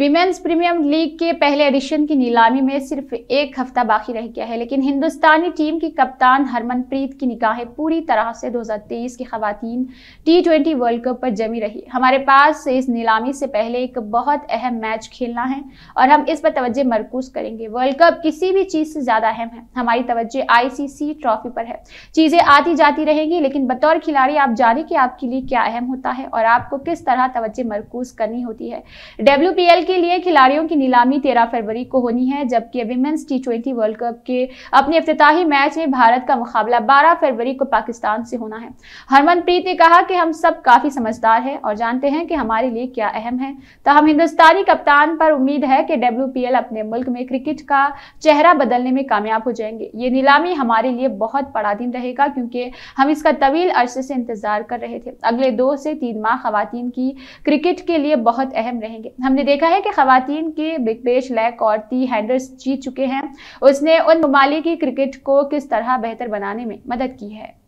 women's premium league के पहले addition की नीलामी में सिर्फ एक हफ्ता बाकी रह गया है लेकिन हिंदुस्तानी टीम की कप्तान हरमनप्रीत की निगाहें पूरी तरह से 2023 की खातन टी ट्वेंटी वर्ल्ड कप पर जमी रही हमारे पास इस नीलामी से पहले एक बहुत अहम मैच खेलना है और हम इस पर तवज्जो मरकूज करेंगे वर्ल्ड कप किसी भी चीज़ से ज़्यादा अहम है हमारी तवज्जो सी ट्रॉफी पर है चीज़ें आती जाती रहेंगी लेकिन बतौर खिलाड़ी आप जाने कि आपके लिए क्या अहम होता है और आपको किस तरह तवज्जो मरकूज करनी होती है डब्ल्यू के लिए खिलाड़ियों की नीलामी तेरह फरवरी को होनी है जबकि women's T twenty World Cup के अपने अफ्ताही मैच में भारत का मुकाबला बारह फरवरी को पाकिस्तान से होना है हरमनप्रीत ने कहा कि हम सब काफ़ी समझदार हैं और जानते हैं कि हमारे लिए क्या अहम है तहम हिंदुस्तानी कप्तान पर उम्मीद है कि डब्ल्यू अपने मुल्क में क्रिकेट का चेहरा बदलने में कामयाब हो जाएंगे ये नीलामी हमारे लिए बहुत बड़ा दिन रहेगा क्योंकि हम इसका तवील अरसे से इंतजार कर रहे थे अगले दो से तीन माह खुवान की क्रिकेट के लिए बहुत अहम रहेंगे हमने देखा है कि खातन के बेश लैक और टी हैंडर्स जीत चुके हैं उसने उन ममालिक क्रिकेट को किस तरह बेहतर बनाने में मदद की है